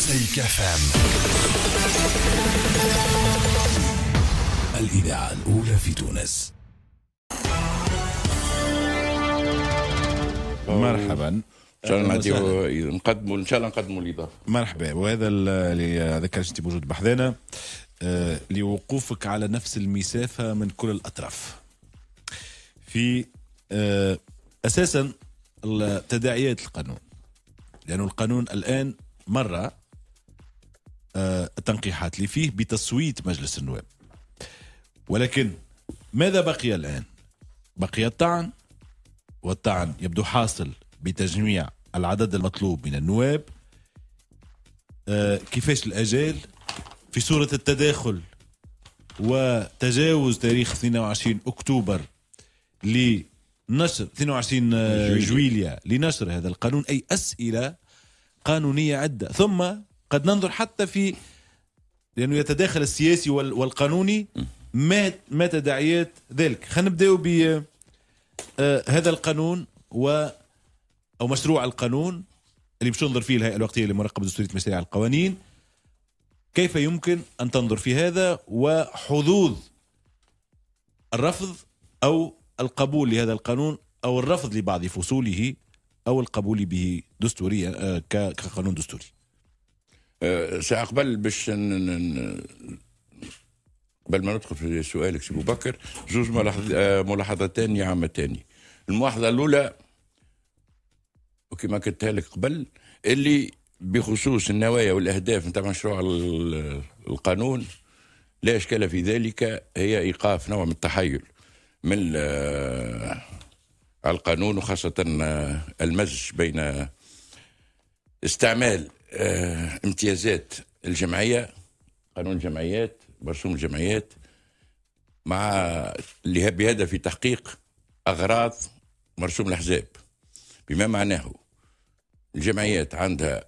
مزيكا فام الإذاعة الأولى في تونس مرحبا ان شاء الله نقدموا ان شاء الله نقدموا الاضافه مرحبا وهذا اللي ذكرت انت موجود بحذانا آه، لوقوفك على نفس المسافه من كل الاطراف في آه، اساسا تداعيات القانون لانه القانون الان مره آه، التنقيحات اللي فيه بتصويت مجلس النواب ولكن ماذا بقي الآن؟ بقي الطعن والطعن يبدو حاصل بتجميع العدد المطلوب من النواب آه، كيفاش الأجال في صورة التداخل وتجاوز تاريخ 22 أكتوبر لنشر 22 آه، جويليا لنشر هذا القانون أي أسئلة قانونية عدة ثم قد ننظر حتى في لانه يتداخل السياسي والقانوني ما ما تداعيات ذلك خلينا نبداو ب آه، هذا القانون و او مشروع القانون اللي باش تنظر فيه الهيئه الوقتيه لمراقبه دستوريه مشاريع القوانين كيف يمكن ان تنظر في هذا وحظوظ الرفض او القبول لهذا القانون او الرفض لبعض فصوله او القبول به دستوريا آه، كقانون دستوري آه، ساقبل باش قبل ما ندخل في سؤالك سي بكر زوج آه، ملاحظتان عامتان الملاحظه الاولى وكما قلتها لك قبل اللي بخصوص النوايا والاهداف نتاع مشروع القانون لا اشكال في ذلك هي ايقاف نوع من التحيل من آه، القانون وخاصه المزج بين استعمال آه، امتيازات الجمعيه قانون الجمعيات مرسوم الجمعيات مع اللي بهذا في تحقيق اغراض مرسوم الاحزاب بما معناه الجمعيات عندها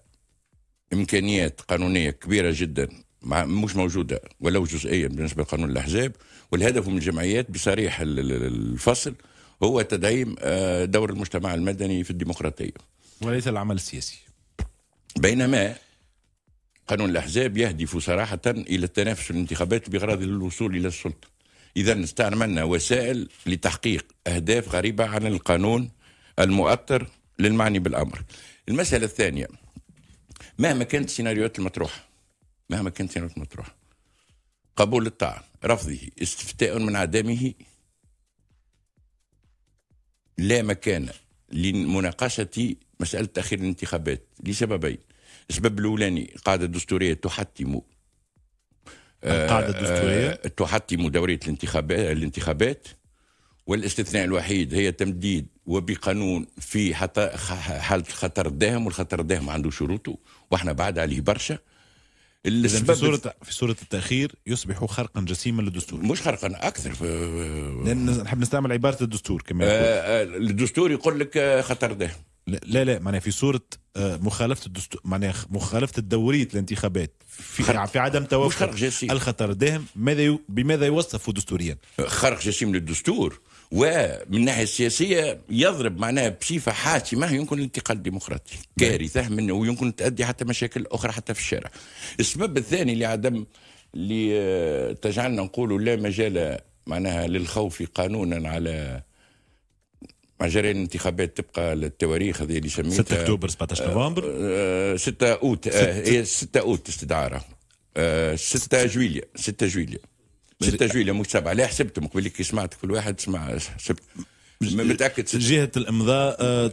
امكانيات قانونيه كبيره جدا مع مش موجوده ولو جزئيا بالنسبه لقانون الاحزاب والهدف من الجمعيات بصريح الفصل هو تدعيم آه، دور المجتمع المدني في الديمقراطيه وليس العمل السياسي بينما قانون الأحزاب يهدف صراحة إلى التنافس في الانتخابات بغرض الوصول إلى السلطة إذا استعملنا وسائل لتحقيق أهداف غريبة عن القانون المؤطر للمعني بالأمر المسألة الثانية مهما كانت السيناريوهات المطروحة مهما كانت السيناريوهات المطروحة قبول الطعن رفضه استفتاء من عدمه لا مكان لمناقشة مسألة تأخير الانتخابات لسببين السبب الأولاني آه، القاعدة الدستورية تحتم القاعدة الدستورية تحتم دورية الانتخابات الانتخابات والاستثناء الوحيد هي تمديد وبقانون في حالة خطر الدهم والخطر الدهم عنده شروطه واحنا بعد عليه برشا السبب في صورة في صورة التأخير يصبح خرقا جسيما للدستور مش خرقا أكثر لأن نحب نستعمل عبارة الدستور كما يقول آه، آه، الدستور يقول لك آه، خطر ده لا لا معناها في صورة مخالفة الدستور معناها مخالفة الدورية الانتخابات في خرق. يعني في عدم توافق الخطر داهم ماذا بماذا يوصف دستوريا؟ خرق جسيم للدستور ومن الناحيه السياسيه يضرب معناها بصفه حاسمه يمكن الانتقال الديمقراطي نعم. كارثه من ويمكن تؤدي حتى مشاكل اخرى حتى في الشارع. السبب الثاني لعدم اللي تجعلنا نقولوا لا مجال معناها للخوف قانونا على جريان الانتخابات تبقى للتواريخ هذه اللي سميتها 6 اكتوبر 17 آه، نوفمبر 6 آه، اوت 6 آه، اوت استدعارها 6 جويليا 6 جويليا 6 جويليا مش 7 لا حسبتهم قبل كي سمعت كل واحد سمع سبت متاكد ستة. جهه الامضاء آه،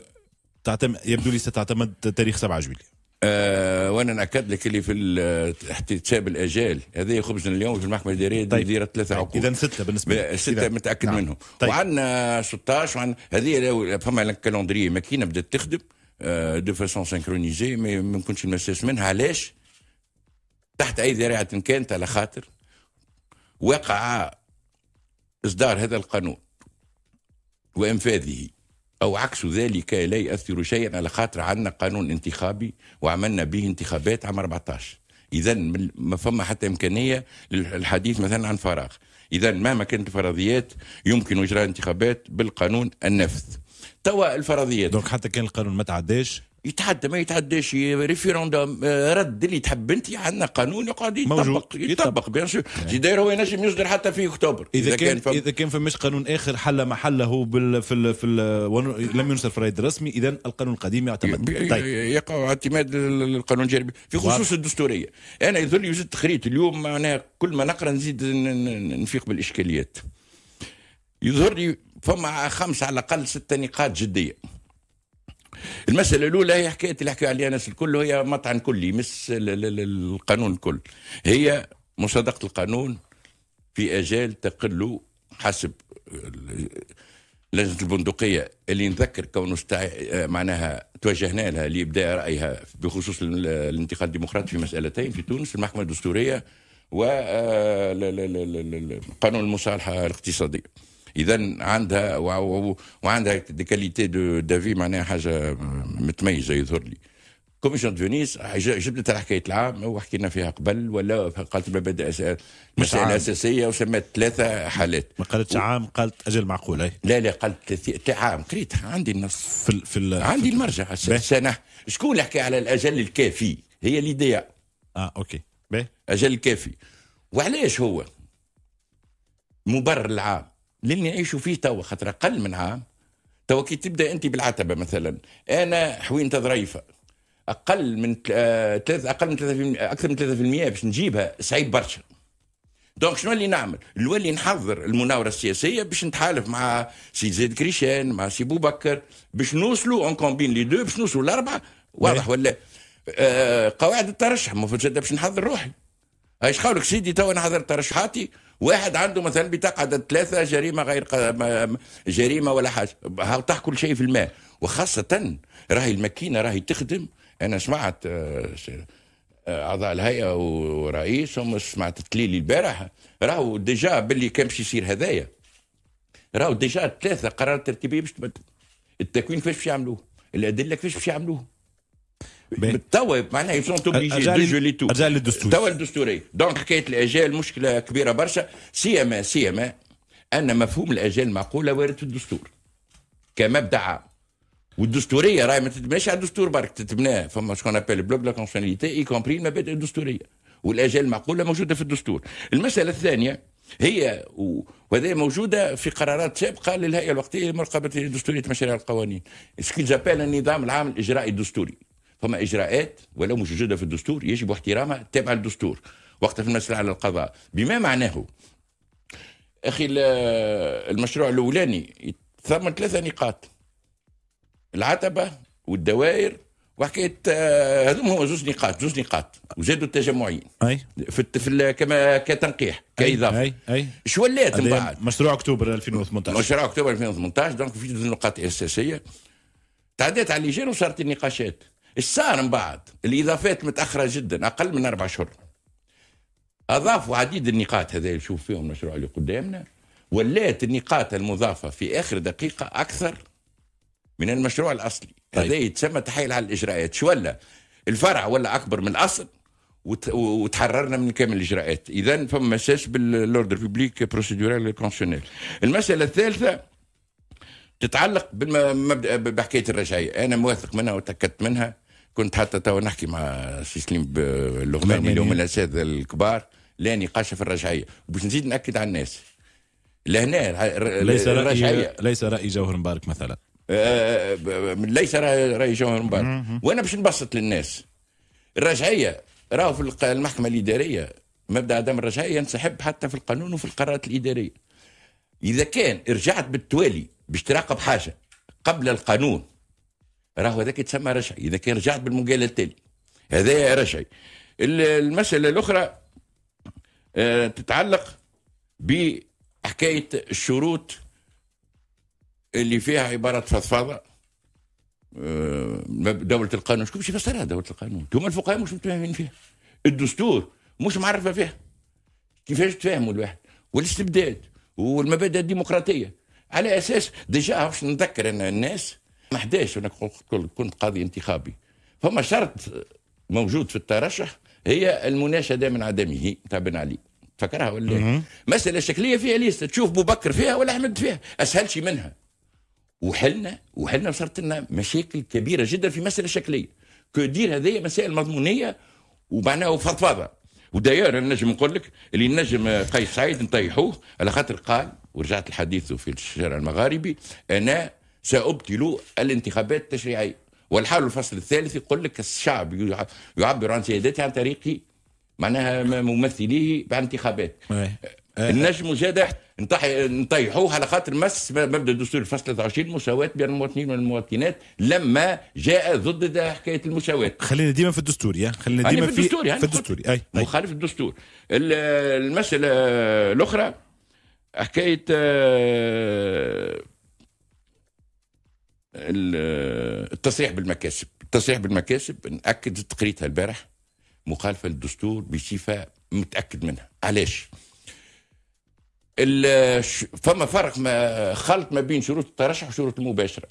تعتمد يبدو لي ستعتمد تاريخ 7 جويليا آه وانا ناكد لك اللي في احتساب الاجال هذا خبزنا اليوم في المحكمه الاداريه طيب. دايره ثلاثه طيب، عقود اذا سته بالنسبه لي سته متاكد نعم. منهم طيب. وعندنا 16 وعندنا هذه فما الكالندري ماكينه بدات تخدم دو فاسون سانكرونيزي ما يمكنش المساس منها علاش تحت اي ذريعه كانت على خاطر وقع إصدار هذا القانون وإنفاذه أو عكس ذلك لا يأثر شيئا على خاطر عندنا قانون انتخابي وعملنا به انتخابات عام 14 إذا ما فما حتى إمكانية للحديث مثلا عن فراغ إذا مهما كانت الفرضيات يمكن إجراء انتخابات بالقانون النفذ توا الفرضيات دونك حتى كان القانون ما تعداش يتحدى ما يتحداش ريفيروندوم آه، رد اللي تحب انت عندنا قانون يقعد يطبق موجود. يطبق بيان سور نعم. داير هو ينجم يصدر حتى في اكتوبر اذا, كان اذا كان, اذا كان فماش قانون اخر حل محله بال في ال في ال لم ينشر في الرايد الرسمي اذا القانون القديم يعتمد طيب. يقع اعتماد القانون الجانبي في خصوص الدستوريه انا يظل يوجد تخريط اليوم معناها كل ما نقرا نزيد نفيق بالاشكاليات يظهر لي فما خمسه على الاقل سته نقاط جديه المساله الاولى هي حكايه اللي حكى عليها الناس الكل هي مطعن كلي مس القانون الكل هي مصادقه القانون في اجال تقل حسب لجنه البندقيه اللي نذكر كونه استع... معناها توجهنا لها لابداء رايها بخصوص الانتقال الديمقراطي في مسالتين في تونس المحكمه الدستوريه وقانون آه، المصالحه الاقتصاديه. اذا عندها وعندها دي كاليتي دو دافي معناها حاجه متميزه يظهر لي كوميشن دو فينيس جبت حكايه العام وحكينا فيها قبل ولا قالت مبادئ مسائل أساسية وسمت ثلاثة حالات ما قالتش و... عام قالت أجل معقول أي لا لا قالت ثي... عام قريت عندي النص في, ال... في ال... عندي المرجع السنة شكون اللي حكى على الأجل الكافي هي ليديا اه اوكي باهي اجل الكافي وعلاش هو مبرر العام للي نعيشوا فيه توا خاطر اقل من عام توا كي تبدا انت بالعتبه مثلا انا حوينت ظريفه اقل من ثلاث آه، اقل من 3% اكثر من 3% باش نجيبها صعيب برشا دونك شنو اللي نعمل؟ نولي نحضر المناوره السياسيه باش نتحالف مع سي زيد كريشان مع سي بو بكر باش نوصلوا اون كومبين لي دو باش نوصلوا الاربعه واضح ولا آه قواعد الترشح المفروض باش نحضر روحي ايش قولك سيدي تو انا حضرت ترشحاتي واحد عنده مثلا بطاقه ثلاثه جريمه غير جريمه ولا حاجه طاح كل شيء في الماء وخاصه راهي الماكينه راهي تخدم انا سمعت آه، آه، اعضاء الهيئه ورئيسهم سمعت تليلي البارح راهو ديجا باللي كان باش يصير هذايا راهو ديجا ثلاثه قرارات ترتيبيه باش تبدل التكوين كيفاش باش يعملوه الادله كيفاش باش يعملوه توا معناها يسون اوبليجي دو جولي تو الرجال الدستوري توا الدستوري دونك حكايه الاجال مشكله كبيره برشا سيما سيما ان مفهوم الاجال معقوله وارد في الدستور كمبدا عام والدستوريه راهي ما تتبناش على الدستور برك تتبناه فما شكون ابل بلوك لا كونسيوناليتي اي كومبري المبادئ الدستوريه والاجال المعقوله موجوده في الدستور المساله الثانيه هي وهذا موجوده في قرارات سابقه للهيئه الوقتيه لمراقبه دستوريه مشاريع القوانين سكيل جابيل النظام العام الاجرائي الدستوري فما إجراءات ولو مش موجودة في الدستور يجب احترامها تابع للدستور وقت في المسألة على القضاء بما معناه أخي المشروع الأولاني ثم ثلاثة نقاط العتبة والدوائر وحكايه آه، هذوما هو زوج نقاط زوج نقاط وزادوا التجمعين اي في, في كما كتنقيح كاضافه اي اي شو ولات من بعد مشروع اكتوبر 2018 مشروع اكتوبر 2018 دونك في نقاط أساسية تعدات على اللجان وصارت النقاشات صار من بعد الاضافات متاخره جدا اقل من اربع شهور اضافوا عديد النقاط هذا نشوف فيهم المشروع اللي قدامنا ولات النقاط المضافه في اخر دقيقه اكثر من المشروع الاصلي طيب. هذا يتسمى تحايل على الاجراءات شو ولا الفرع ولا اكبر من الاصل وتحررنا من كامل الاجراءات اذا فما مساس بالاوردر بيبليك بروسيدورال كونسيونيل المساله الثالثه تتعلق بحكايه الرجعيه انا موثق منها وتاكدت منها كنت حتى توا نحكي مع سي سليم اللغماني اللي هما الاساتذه الكبار لا نقاش في الرجعيه باش نزيد ناكد على الناس لهنا ليس راي ليس راي جوهر مبارك مثلا آه، آه، آه، ليس راي جوهر مبارك وانا باش نبسط للناس الرجعيه راهو في المحكمه الاداريه مبدا عدم الرجعيه ينسحب حتى في القانون وفي القرارات الاداريه اذا كان رجعت بالتوالي باش تراقب حاجه قبل القانون راهو هذاك يتسمى رشعي اذا كان رجعت بالمقال التالي هذا رشعي المساله الاخرى آه، تتعلق بحكايه الشروط اللي فيها عباره فضفاضه آه، دولة القانون شكون باش يفسرها دولة القانون؟ هما الفقهاء مش متفاهمين فيها. الدستور مش معرفة فيها. كيفاش تفهموا الواحد؟ والاستبداد والمبادئ الديمقراطية على أساس ديجا باش نذكر أن الناس 11 انا كنت قاضي انتخابي فما شرط موجود في الترشح هي المناشده من عدمه تاع بن علي تفكرها ولا مسألة شكلية فيها ليست تشوف بكر فيها ولا أحمد فيها أسهل شيء منها وحلنا وحلنا وصارت لنا مشاكل كبيرة جدا في مسألة شكلية كو دير هذه مسائل مضمونية ومعناها فضفاضة وداير انا نجم نقول لك اللي نجم قيس سعيد نطيحوه على خاطر قال ورجعت لحديثه في الشارع المغاربي انا سأبطل الانتخابات التشريعية والحال الفصل الثالث يقول لك الشعب يعبر عن سيادته عن طريق معناها ممثليه بانتخابات آه. النجم زاد نطيحوه على خاطر مس مبدا الدستور الفصل 23 المساواه بين المواطنين والمواطنات لما جاء ضد حكايه المساواه خلينا ديما في الدستور يا خلينا يعني ديما في, في الدستور يعني في الدستور اي مخالف الدستور المساله الاخرى حكايه آه، التصريح بالمكاسب التصريح بالمكاسب نأكد تقريتها البارح مخالفة للدستور بصفة متأكد منها علاش فما فرق ما خلط ما بين شروط الترشح وشروط المباشرة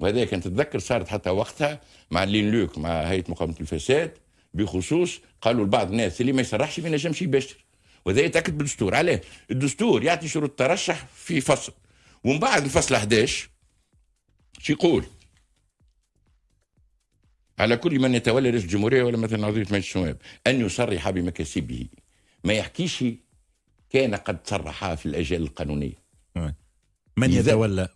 وهذا كان تتذكر صارت حتى وقتها مع اللين لوك مع هيئة مقاومة الفساد بخصوص قالوا لبعض الناس اللي ما يصرحش ما ينجمش يباشر وهذا يتأكد بالدستور علاه الدستور يعطي شروط الترشح في فصل ومن بعد الفصل 11 شو يقول على كل من يتولى رئيس الجمهوريه ولا مثلا عضويه مجلس النواب ان يصرح بمكاسبه ما يحكيش كان قد صرح في الاجال القانونيه من يتولى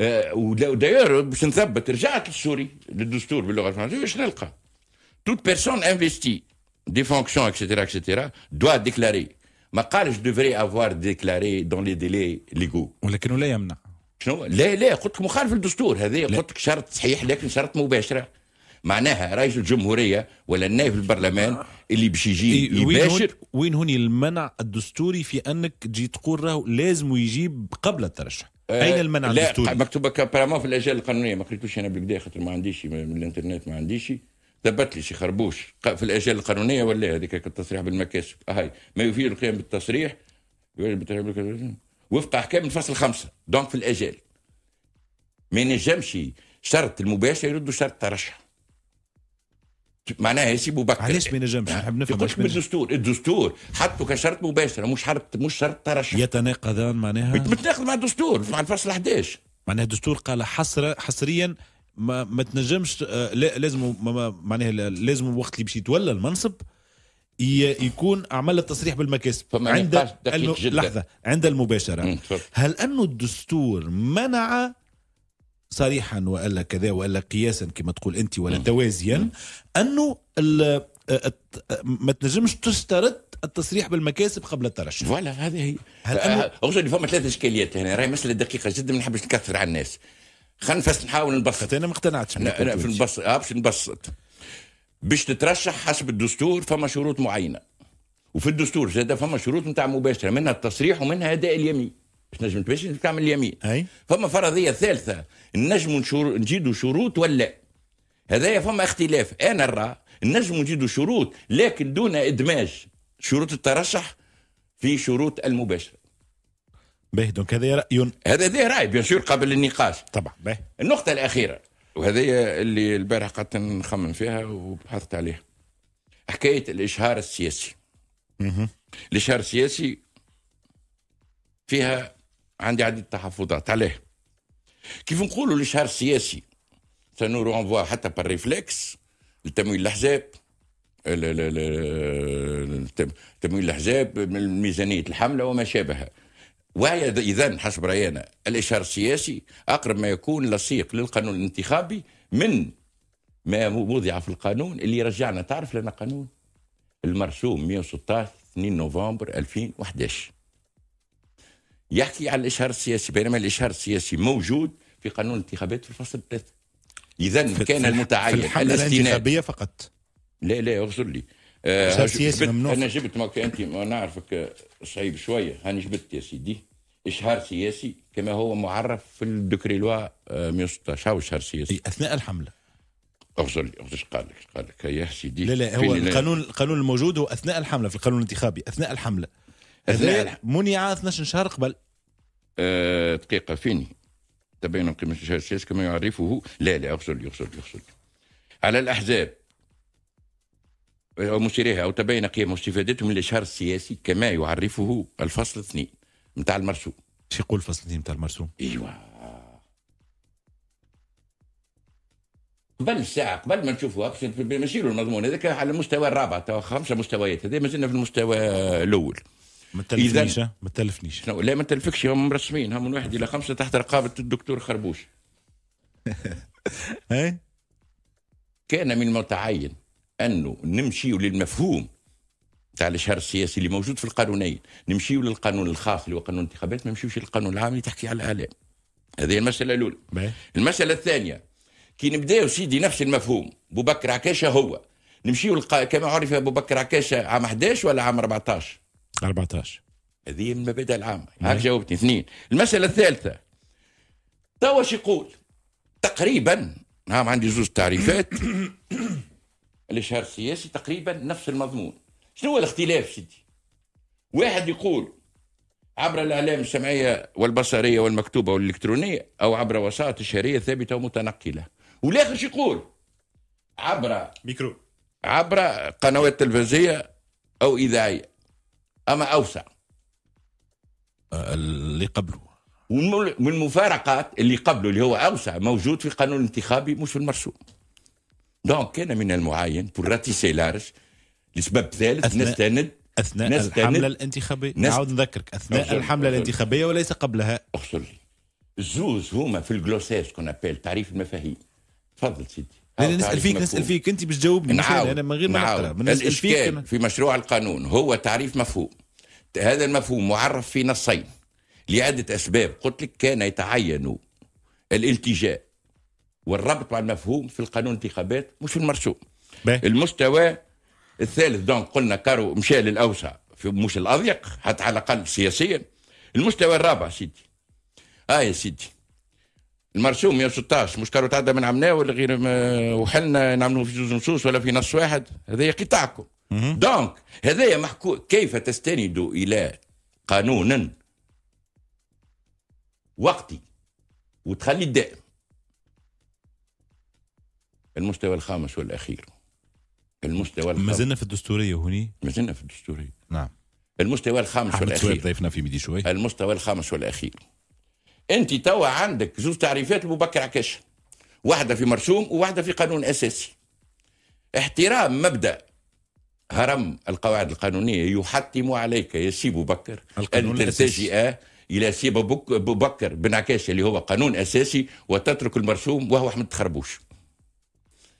آه ولو داير باش نثبت رجعت للسوري للدستور باللغه الفرنسيه واش نلقى توت بيرسون انفيستي دي فونكسيون اكسترا اكسترا دوا ديكلاري ما قالش دوفري افوار ديكلاري دون لي ديلي ليغو ولكنه لا يمنع شنو لا لا قلت لك مخالف للدستور هذه قلت لك شرط صحيح لكن شرط مباشره معناها رئيس الجمهوريه ولا النائب البرلمان اللي باش يجي يباشر وين هوني المنع الدستوري في انك تجي تقول راه لازم يجيب قبل الترشح آه، اين المنع لا الدستوري؟ مكتوبه كبرامون في الاجال القانونيه ما قريتوش انا بالكدا خاطر ما عنديش من الانترنت ما عنديش ثبت لي شي خربوش في الاجال القانونيه ولا هذيك التصريح بالمكاسب هاي ما يفيد القيام بالتصريح وفق احكام الفصل خمسه دونك في الاجال ما ينجمش شرط المباشر يردوا شرط ترشح معناها ياسي بكر علاش ما ينجمش نحب نفهم يقولش بالدستور الدستور حطه كشرط مباشر مش شرط مش شرط ترشح يتناقضان معناها متناقض مع الدستور مع الفصل 11 معناها الدستور قال حصر حصريا ما ما تنجمش آه لازم معناها لازم وقت اللي باش يتولى المنصب يكون عمل التصريح بالمكاسب عند الم... لحظه عند المباشره هل انه الدستور منع صريحا والا كذا والا قياسا كما تقول انت ولا توازيا انه ال... ما تنجمش تشترط التصريح بالمكاسب قبل الترشح فوالا هذه هي هل أنه... أه، اقصد أه، فما ثلاث اشكاليات هنا راهي مساله دقيقه جدا ما نحبش نكثر على الناس خلينا نحاول نبسط انا ما اقتنعتش في البسط آه، باش نبسط باش تترشح حسب الدستور فما شروط معينه وفي الدستور زاد فما شروط نتاع مباشره منها التصريح ومنها اداء اليمين باش نجم تباشر تعمل اليمين أي. فما فرضيه ثالثه نجم نجيدوا شروط ولا هذايا فما اختلاف انا نرى نجم نجيدوا شروط لكن دون ادماج شروط الترشح في شروط المباشره باهي دونك هذا راي هذا راي بيان سور قبل النقاش طبعا باهي النقطه الاخيره وهذه اللي البارح قعدت نخمم فيها وبحثت عليها حكاية الإشهار السياسي الإشهار السياسي فيها عندي عدة تحفظات عليه كيف نقولوا الإشهار السياسي سنور أنفوا حتى بالريفلكس لتمويل الأحزاب تمويل الأحزاب من ميزانية الحملة وما شابهها وهي إذا حسب رأينا الإشهار السياسي أقرب ما يكون لصيق للقانون الانتخابي من ما وضع في القانون اللي رجعنا تعرف لنا قانون المرسوم 116 2 نوفمبر 2011 يحكي على الإشهار السياسي بينما الإشهار السياسي موجود في قانون الانتخابات في الفصل الثالث إذا كان المتعين في الانتخابيه فقط لا لا اغزر لي آه، سياسي ممنوع انا جبت ماك انت ما نعرفك آه، صعيب شويه هاني جبت يا سيدي اشهار سياسي كما هو معرف في الدكري لوا 116 آه، هو اشهار سياسي اثناء الحمله لي ايش قال لك قال لك يا سيدي لا لا هو القانون القانون الموجود هو اثناء الحمله في القانون الانتخابي اثناء الحمله اثناء منع 12 شهر قبل أه دقيقه فيني تبين قيمه الشهر السياسي كما يعرفه لا لا اغسل اغزل لي على الاحزاب أو مشيريها أو تبين قيمه واستفادتهم من الإشهار السياسي كما يعرفه الفصل اثنين نتاع المرسوم شو يقول الفصل اثنين نتاع المرسوم؟ إيوا قبل ساعة قبل ما نشوفوا ماشي المضمون هذاك على المستوى الرابع تو خمسة مستويات هذا مازلنا في المستوى الأول ما تلفنيش ما تلفنيش لا ما تلفكش هم مرسمين هم من واحد إلى خمسة تحت رقابة الدكتور خربوش إيه؟ كان من المتعين انه نمشيو للمفهوم تاع الاشهار السياسي اللي موجود في القانونين نمشيو للقانون الخاص اللي هو قانون الانتخابات ما نمشيوش للقانون العام اللي تحكي على الاعلام هذه المساله الاولى المساله الثانيه كي نبداو سيدي نفس المفهوم بكر عكاشه هو نمشيو للق... كما عرف ابو بكر عكاشه عام 11 ولا عام 14 14 هذه من المبادئ العامه هاك جاوبتني اثنين المساله الثالثه توا يقول تقريبا نعم عندي زوج تعريفات الاشهار السياسي تقريبا نفس المضمون شنو هو الاختلاف سيدي واحد يقول عبر الاعلام السمعيه والبصريه والمكتوبه والالكترونيه او عبر وسائط اشهاريه ثابته ومتنقله والاخر شو يقول عبر ميكرو عبر قنوات تلفزيه او اذاعيه اما اوسع اللي قبله ومن المفارقات اللي قبله اللي هو اوسع موجود في قانون انتخابي مش في المرسوم دونك كان من المعين بور راتيسي لارج لسبب ثالث نستند اثناء نستند الحمله الانتخابيه نست... نعاود نذكرك اثناء الحمله أخصر. الانتخابيه وليس قبلها اخسر لي الزوز هما في الجلوسيس كون ابيل تعريف المفاهيم تفضل سيدي انا نسال فيك مفهوم. نسال فيك انت باش تجاوبني نعاود انا من غير ما نقرا نسال فيك في مشروع القانون هو تعريف مفهوم هذا المفهوم معرف في نصين لعدة أسباب قلت لك كان يتعين الالتجاء والربط مع المفهوم في القانون الانتخابات مش في المرسوم المستوى الثالث دونك قلنا كارو مشى للاوسع مش الاضيق حتى على الاقل سياسيا المستوى الرابع سيدي اه يا سيدي المرسوم 116 مش كارو تعدى من عملناه ولا غير وحلنا نعملوا في زوز نصوص ولا في نص واحد هذا قطاعكم دونك هذايا محكو كيف تستند الى قانون وقتي وتخلي الدائم المستوى الخامس والأخير المستوى الخامس ما زلنا في الدستورية هوني ما زلنا في الدستورية نعم المستوى الخامس والأخير ضيفنا في ميدي شوي المستوى الخامس والأخير أنت توا عندك زوج تعريفات بكر عكاش واحدة في مرسوم وواحدة في قانون أساسي احترام مبدأ هرم القواعد القانونية يحتم عليك يا سي بكر أن تلتجئ إلى سي بكر بن عكاش اللي هو قانون أساسي وتترك المرسوم وهو أحمد خربوش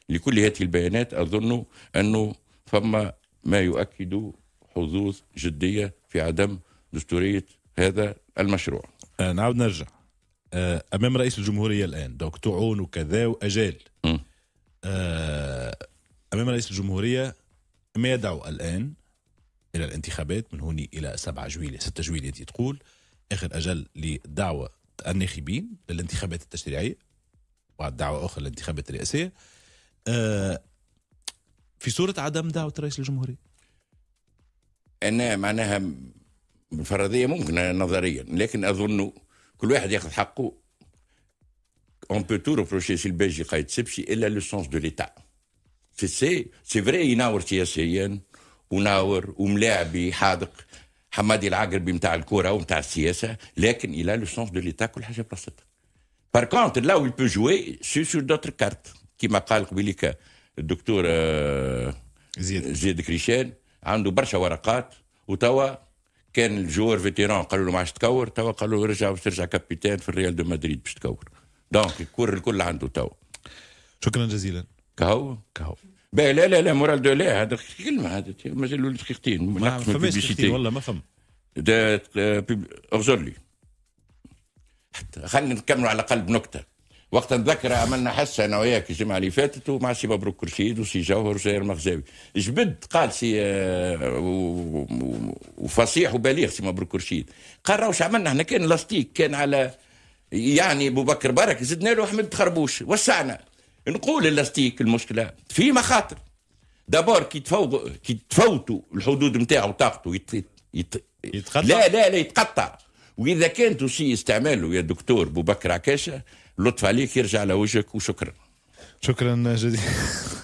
لكل هذه البيانات أظن أنه فما ما يؤكد حظوظ جدية في عدم دستورية هذا المشروع آه نعود نرجع آه أمام رئيس الجمهورية الآن دكتور عون وكذا وأجال آه أمام رئيس الجمهورية ما يدعو الآن إلى الانتخابات من هون إلى 7 جويلية 6 جويلية تقول آخر أجل لدعوة الناخبين للانتخابات التشريعية بعد دعوة أخرى للانتخابات الرئاسية آه، في صورة عدم دعوة رئيس الجمهورية أنا معناها بالفرضية ممكنة نظريا لكن أظن كل واحد ياخذ حقه on peut tout reprocher si le Belge ne sait إلا le sens de l'État سي سي فري يناور سياسيا وناور وملاعبي حاذق حمادي العقربي نتاع الكره il السياسه لكن sens de l'État دو ليتا كل حاجه بلاصتها contre, كونتر لا il peut جوي c'est sur دوتر كارت كما قال قبيلك الدكتور آه، زيد زيد كريشان عنده برشا ورقات وتوا كان الجور فيتيران قالوا له ما عادش تكور توا قالوا له رجع باش ترجع كابيتان في الريال دو مدريد باش تكور دونك الكور الكل عنده توا شكرا جزيلا كهو كهو باهي لا لا لا مورال دو لا هذا كلمه هذا مازالوا دقيقتين ما فماش دقيقتين والله ما فهم اغزر آه، لي حتى خلينا نكملوا على قلب نكته وقت نتذكر عملنا حصه انا وياك الجمعه اللي فاتت ومع سي مبروك كرشيد وسي جوهر وسي المخزاوي جبد قال سي آه، وفصيح وبليغ سي مبروك كرشيد قال راهو عملنا احنا كان لاستيك كان على يعني ابو بكر برك زدنا له احمد خربوش وسعنا نقول اللاستيك المشكله في مخاطر دابور كي تفوض كي تفوتوا الحدود نتاعو طاقته يت... يت... يتقطع لا لا لا يتقطع واذا كانت سي استعماله يا دكتور بو بكر عكاشه لطف عليك يرجع لوجهك وشكرا شكرا جزيلا